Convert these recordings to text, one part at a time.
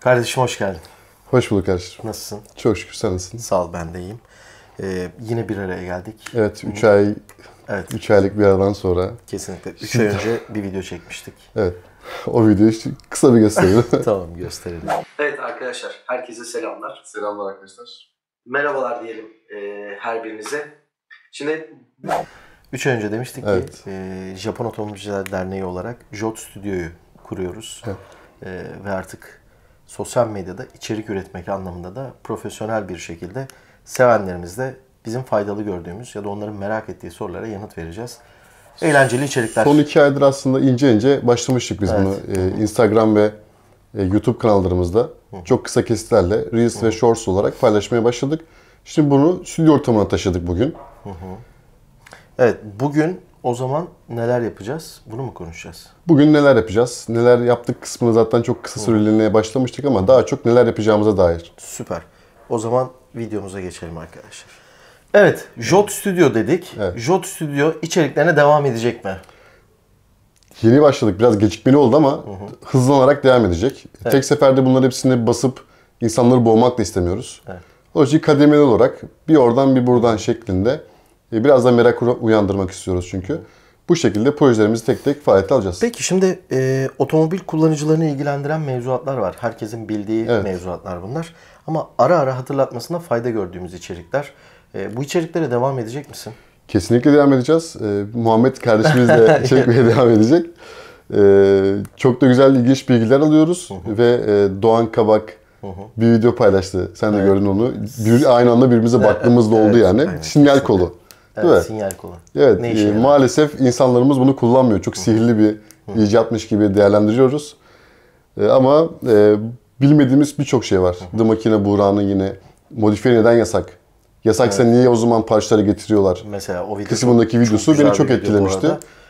Kardeşim hoş geldin. Hoş bulduk kardeşim. Nasılsın? Çok şükür sen nasılsın? Sağ ol ben de iyiyim. Ee, yine bir araya geldik. Evet 3 ay evet. 3 aylık bir aradan sonra. Kesinlikle. 3 ay önce bir video çekmiştik. Evet. O videoyu işte kısa bir gösterelim. tamam gösterelim. Evet arkadaşlar herkese selamlar. Selamlar arkadaşlar. Merhabalar diyelim e, her birinize. Şimdi 3 ay önce demiştik evet. ki e, Japon Otomobilciler Derneği olarak JOT Stüdyo'yu kuruyoruz. Evet. E, ve artık sosyal medyada içerik üretmek anlamında da profesyonel bir şekilde sevenlerimizle bizim faydalı gördüğümüz ya da onların merak ettiği sorulara yanıt vereceğiz. Eğlenceli içerikler. Son iki aydır aslında ince ince başlamıştık biz evet. bunu. Ee, Instagram ve e, YouTube kanallarımızda Hı. çok kısa kesitlerle Reels Hı. ve Shorts olarak paylaşmaya başladık. Şimdi bunu stüdyo ortamına taşıdık bugün. Hı. Evet bugün o zaman neler yapacağız? Bunu mu konuşacağız? Bugün neler yapacağız? Neler yaptık kısmını zaten çok kısa süreliğine başlamıştık ama daha çok neler yapacağımıza dair. Süper. O zaman videomuza geçelim arkadaşlar. Evet, Jot Studio dedik. Evet. Jot Studio içeriklerine devam edecek mi? Yeni başladık. Biraz gecikmeli oldu ama hı hı. hızlanarak devam edecek. Evet. Tek seferde bunların hepsini basıp insanları boğmak da istemiyoruz. Evet. Dolayısıyla kademeli olarak bir oradan bir buradan şeklinde e, biraz da merak uyandırmak istiyoruz çünkü. Bu şekilde projelerimizi tek tek faaliyete alacağız. Peki şimdi e, otomobil kullanıcılarını ilgilendiren mevzuatlar var. Herkesin bildiği evet. mevzuatlar bunlar. Ama ara ara hatırlatmasına fayda gördüğümüz içerikler. E, bu içeriklere devam edecek misin? Kesinlikle devam edeceğiz. E, Muhammed kardeşimiz de çekmeye devam edecek. E, çok da güzel ilginç bilgiler alıyoruz. Hı hı. Ve e, Doğan Kabak hı hı. bir video paylaştı. Sen de evet. gördün onu. Bir, aynı anda birbirimize baktığımızda evet. oldu yani. Evet. Sinyal kolu. Evet, Değil sinyal kolu. Evet, ne e, maalesef insanlarımız bunu kullanmıyor. Çok sihirli bir Hı. icatmış gibi değerlendiriyoruz. E, ama e, bilmediğimiz birçok şey var. Hı. The makine buhranı yine. Modifiye neden yasak? Yasaksa evet. niye o zaman parçaları getiriyorlar? Mesela o video kısmındaki videosu çok beni çok etkilemişti.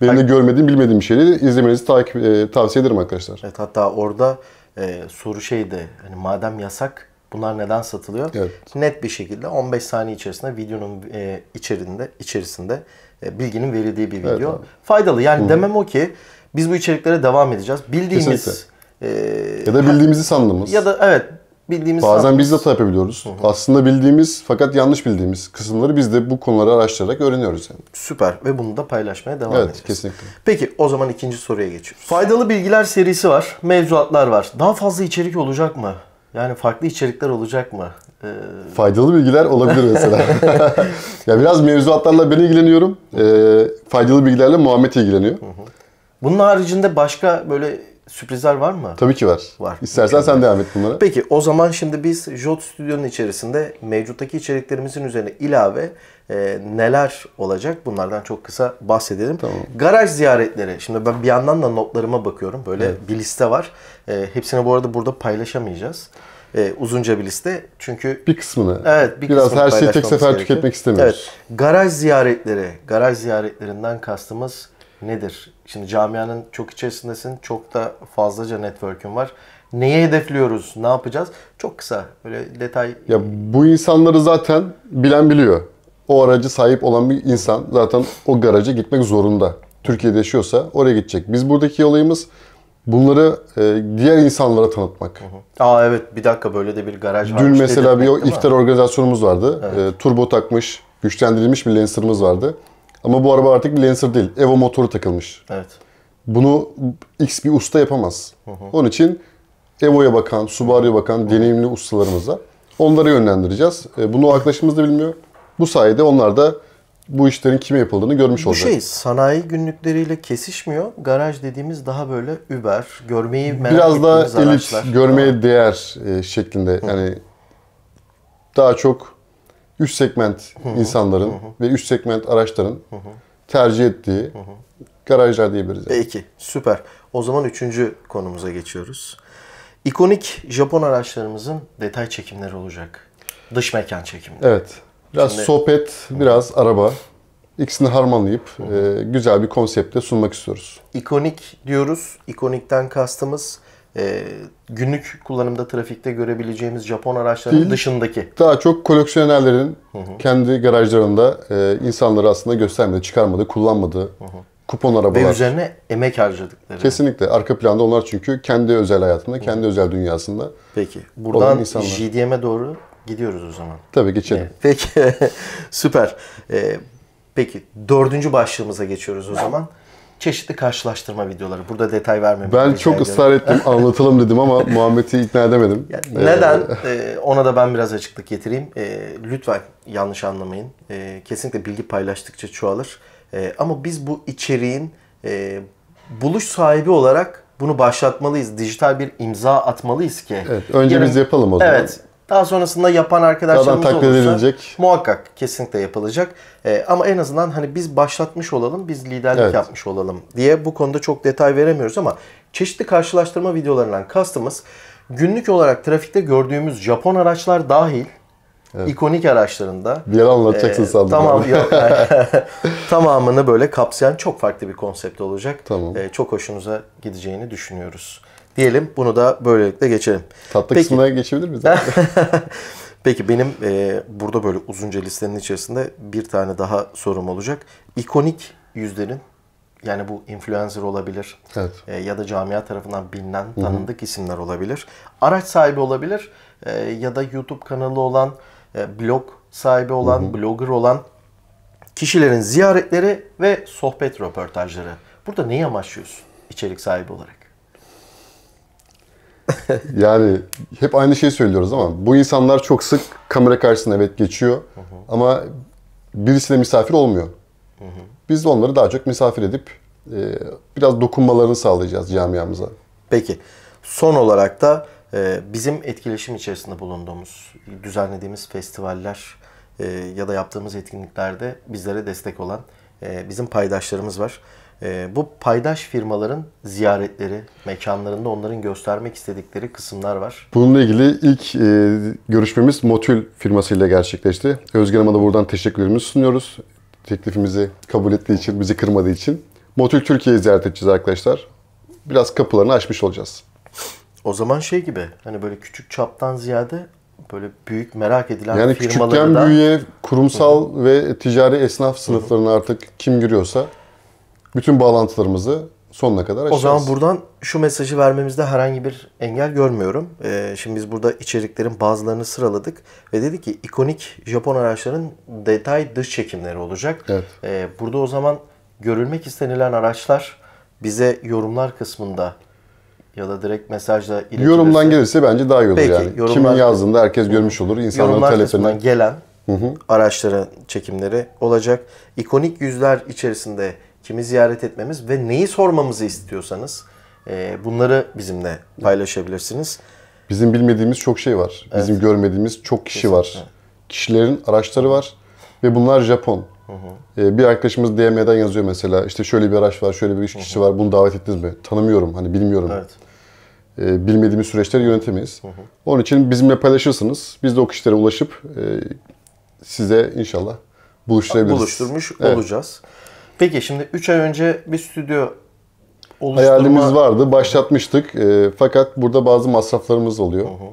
Benim de görmediğim, bilmediğim şeyleri izlemenizi takip, e, tavsiye ederim arkadaşlar. Evet hatta orada e, soru şeydi. Hani madem yasak Bunlar neden satılıyor? Evet. Net bir şekilde 15 saniye içerisinde videonun e, içerinde içerisinde e, bilginin verildiği bir video. Evet, Faydalı. Yani Hı-hı. demem o ki biz bu içeriklere devam edeceğiz. Bildiğimiz e, ya da bildiğimizi sandığımız. Ya da evet bildiğimiz Bazen sandığımız. biz de hata yapabiliyoruz. Hı-hı. Aslında bildiğimiz fakat yanlış bildiğimiz kısımları biz de bu konuları araştırarak öğreniyoruz yani. Süper ve bunu da paylaşmaya devam evet, edeceğiz. Evet kesinlikle. Peki o zaman ikinci soruya geçiyoruz. Faydalı bilgiler serisi var, mevzuatlar var. Daha fazla içerik olacak mı? Yani farklı içerikler olacak mı? Ee... Faydalı bilgiler olabilir mesela. ya biraz mevzuatlarla ben ilgileniyorum. Ee, faydalı bilgilerle Muhammed ilgileniyor. Bunun haricinde başka böyle Sürprizler var mı? Tabii ki var. Var. İstersen sen devam et bunlara. Peki o zaman şimdi biz Jot Stüdyo'nun içerisinde mevcuttaki içeriklerimizin üzerine ilave e, neler olacak bunlardan çok kısa bahsedelim. Tamam. Garaj ziyaretleri. Şimdi ben bir yandan da notlarıma bakıyorum. Böyle evet. bir liste var. E, hepsini bu arada burada paylaşamayacağız e, uzunca bir liste. Çünkü bir kısmını. Evet, bir biraz her şeyi tek sefer gerekiyor. tüketmek istemiyoruz. Evet. Garaj ziyaretleri, garaj ziyaretlerinden kastımız nedir? Şimdi camianın çok içerisindesin, çok da fazlaca network'ün var. Neye hedefliyoruz, ne yapacağız? Çok kısa, böyle detay. Ya bu insanları zaten bilen biliyor. O aracı sahip olan bir insan zaten o garaja gitmek zorunda. Türkiye'de yaşıyorsa oraya gidecek. Biz buradaki olayımız bunları e, diğer insanlara tanıtmak. Aa evet bir dakika böyle de bir garaj var. Dün mesela bir o iftar mi? organizasyonumuz vardı. Evet. E, turbo takmış, güçlendirilmiş bir Lancer'ımız vardı. Ama bu araba artık bir Lancer değil. Evo motoru takılmış. Evet. Bunu X bir usta yapamaz. Hı hı. Onun için Evo'ya bakan, Subaru'ya bakan hı. deneyimli ustalarımız var. Onlara yönlendireceğiz. E, bunu arkadaşımız da bilmiyor. Bu sayede onlar da bu işlerin kime yapıldığını görmüş şey, olacak. Bu şey sanayi günlükleriyle kesişmiyor. Garaj dediğimiz daha böyle Uber, görmeyi merak Biraz daha elit, görmeye değer e, şeklinde. Yani daha çok üst segment insanların ve üst segment araçların tercih ettiği garajlar diyebiliriz. Yani. Peki süper. O zaman üçüncü konumuza geçiyoruz. İkonik Japon araçlarımızın detay çekimleri olacak. Dış mekan çekimleri. Evet. Biraz Şimdi... sohbet, biraz araba. İkisini harmanlayıp e, güzel bir konsepte sunmak istiyoruz. İkonik diyoruz. İkonikten kastımız e, günlük kullanımda trafikte görebileceğimiz Japon araçlarının Değil, dışındaki. Daha çok koleksiyonerlerin hı hı. kendi garajlarında e, insanları aslında göstermedi, çıkarmadı, kullanmadı. Hı hı. Kupon arabalar. Ve üzerine emek harcadıkları. Kesinlikle. Arka planda onlar çünkü kendi özel hayatında, kendi özel dünyasında. Peki. Buradan JDM'e doğru gidiyoruz o zaman. Tabii geçelim. Peki. Süper. Ee, peki. Dördüncü başlığımıza geçiyoruz o zaman çeşitli karşılaştırma videoları. Burada detay vermem. Ben çok ediyorum. ısrar ettim, anlatalım dedim ama Muhammed'i ikna edemedim. Yani ee, neden? ee, ona da ben biraz açıklık getireyim. Ee, lütfen yanlış anlamayın. Ee, kesinlikle bilgi paylaştıkça çoğalır. Ee, ama biz bu içeriğin e, buluş sahibi olarak bunu başlatmalıyız. Dijital bir imza atmalıyız ki. Evet, önce yarın, biz yapalım o zaman. Evet. Daha sonrasında yapan arkadaşlarımız taklit olursa edilecek. muhakkak kesinlikle yapılacak. Ee, ama en azından hani biz başlatmış olalım, biz liderlik evet. yapmış olalım diye bu konuda çok detay veremiyoruz ama çeşitli karşılaştırma videolarından kastımız günlük olarak trafikte gördüğümüz Japon araçlar dahil Evet. ikonik araçlarında. Bir ara anlatacaksın e, sandım. Tamam yok. tamamını böyle kapsayan çok farklı bir konsept olacak. Tamam. E, çok hoşunuza gideceğini düşünüyoruz diyelim. Bunu da böylelikle geçelim. Tatlı Peki. kısmına geçebilir miyiz? Peki benim e, burada böyle uzunca listenin içerisinde bir tane daha sorum olacak. İkonik yüzlerin yani bu influencer olabilir evet. e, ya da camia tarafından bilinen tanındık Hı-hı. isimler olabilir. Araç sahibi olabilir e, ya da YouTube kanalı olan, e, blog sahibi olan, Hı-hı. blogger olan kişilerin ziyaretleri ve sohbet röportajları. Burada neyi amaçlıyorsun içerik sahibi olarak? yani hep aynı şeyi söylüyoruz ama bu insanlar çok sık kamera karşısına evet geçiyor hı hı. ama birisiyle misafir olmuyor. Hı hı. Biz de onları daha çok misafir edip e, biraz dokunmalarını sağlayacağız camiamıza. Peki. Son olarak da e, bizim etkileşim içerisinde bulunduğumuz, düzenlediğimiz festivaller e, ya da yaptığımız etkinliklerde bizlere destek olan e, bizim paydaşlarımız var. E, bu paydaş firmaların ziyaretleri, mekanlarında onların göstermek istedikleri kısımlar var. Bununla ilgili ilk e, görüşmemiz Motül firmasıyla gerçekleşti. Özgür Hanım'a da buradan teşekkürlerimizi sunuyoruz. Teklifimizi kabul ettiği için, bizi kırmadığı için. Motül Türkiye'yi ziyaret edeceğiz arkadaşlar. Biraz kapılarını açmış olacağız. O zaman şey gibi hani böyle küçük çaptan ziyade böyle büyük merak edilen yani firmaları da... Yani küçükten büyüğe kurumsal Hı-hı. ve ticari esnaf sınıflarına artık kim giriyorsa bütün bağlantılarımızı sonuna kadar açacağız. O zaman buradan şu mesajı vermemizde herhangi bir engel görmüyorum. Ee, şimdi biz burada içeriklerin bazılarını sıraladık ve dedi ki ikonik Japon araçların detay dış çekimleri olacak. Evet. Ee, burada o zaman görülmek istenilen araçlar bize yorumlar kısmında ya da direkt mesajla iletilirse. Yorumdan gelirse bence daha iyi olur Peki, yani. Yorumlar, Kimin yazdığında herkes görmüş olur. İnsanların yorumlar talepini. kısmından gelen hı araçların çekimleri olacak. İkonik yüzler içerisinde kimi ziyaret etmemiz ve neyi sormamızı istiyorsanız e, bunları bizimle paylaşabilirsiniz. Bizim bilmediğimiz çok şey var. Bizim görmediğimiz çok kişi Kesinlikle. var. Kişilerin araçları var ve bunlar Japon. Hı hı. E, bir arkadaşımız DM'den yazıyor mesela işte şöyle bir araç var, şöyle bir iş kişi hı hı. var, bunu davet ettiniz mi? Tanımıyorum, hani bilmiyorum. Evet. E, bilmediğimiz süreçleri yönetemeyiz. Hı hı. Onun için bizimle paylaşırsınız. Biz de o kişilere ulaşıp e, size inşallah buluşturabiliriz. Buluşturmuş evet. olacağız. Peki şimdi 3 ay önce bir stüdyo oluşturma... Hayalimiz vardı. Başlatmıştık. E, fakat burada bazı masraflarımız oluyor. Hı hı.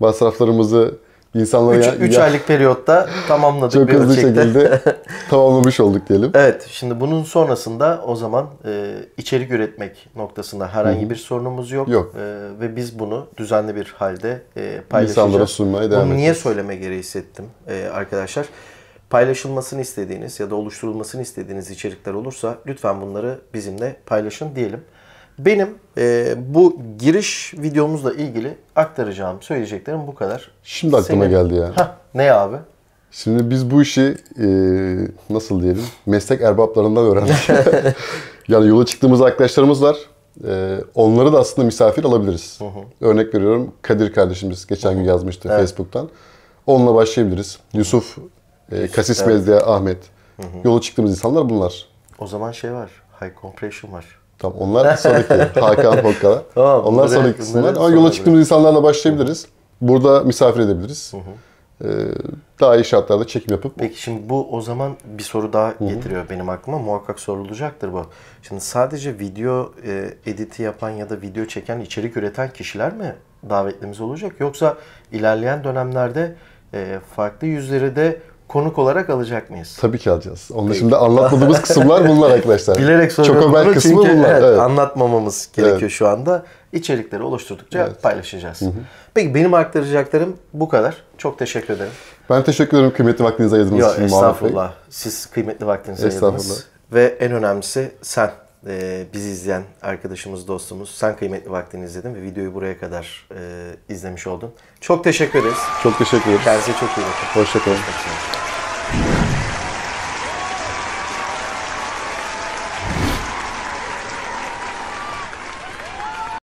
Masraflarımızı insanlara... 3 ya... Üç aylık periyotta tamamladık. Çok hızlı ölçekte. şekilde tamamlamış olduk diyelim. Evet. Şimdi bunun sonrasında o zaman e, içerik üretmek noktasında herhangi Hı-hı. bir sorunumuz yok. Yok. E, ve biz bunu düzenli bir halde e, paylaşacağız. İnsanlara sunmaya devam Bunu niye söyleme gereği hissettim e, arkadaşlar? paylaşılmasını istediğiniz ya da oluşturulmasını istediğiniz içerikler olursa lütfen bunları bizimle paylaşın diyelim. Benim e, bu giriş videomuzla ilgili aktaracağım, söyleyeceklerim bu kadar. Şimdi aklıma Senin... geldi ya. Heh, ne abi? Şimdi biz bu işi e, nasıl diyelim meslek erbaplarından öğrendik. yani yola çıktığımız arkadaşlarımız var. E, onları da aslında misafir alabiliriz. Hı hı. Örnek veriyorum Kadir kardeşimiz geçen hı hı. gün yazmıştı evet. Facebook'tan. Onunla başlayabiliriz. Yusuf ee, Kasis evet. Ahmet. Yola çıktığımız insanlar bunlar. O zaman şey var. High compression var. Tamam onlar sonraki. Hakan Hokkala. Tamam, onlar buraya, sonraki kısımlar. Ama yola çıktığımız insanlarla başlayabiliriz. Burada misafir edebiliriz. Ee, daha iyi şartlarda çekim yapıp. Peki şimdi bu o zaman bir soru daha getiriyor benim aklıma. Muhakkak sorulacaktır bu. Şimdi sadece video e, editi yapan ya da video çeken, içerik üreten kişiler mi davetlimiz olacak? Yoksa ilerleyen dönemlerde e, farklı yüzleri de konuk olarak alacak mıyız? Tabii ki alacağız. Onun şimdi anlatmadığımız kısımlar bunlar arkadaşlar. Bilerek soruyorum Çok bunu kısmı çünkü bunlar. Evet, evet. anlatmamamız gerekiyor evet. şu anda. İçerikleri oluşturdukça evet. paylaşacağız. Hı hı. Peki benim aktaracaklarım bu kadar. Çok teşekkür ederim. Ben teşekkür ederim kıymetli vaktinizi ayırdığınız Yo, için Estağfurullah. Bey. Siz kıymetli vaktinizi ayırdınız. Ve en önemlisi sen. Ee, bizi izleyen arkadaşımız, dostumuz. Sen kıymetli vaktini izledin ve videoyu buraya kadar e, izlemiş oldun. Çok teşekkür ederiz. Çok teşekkür ederiz. Kendinize çok iyi bakın. Hoşçakalın. Hoşçakalın.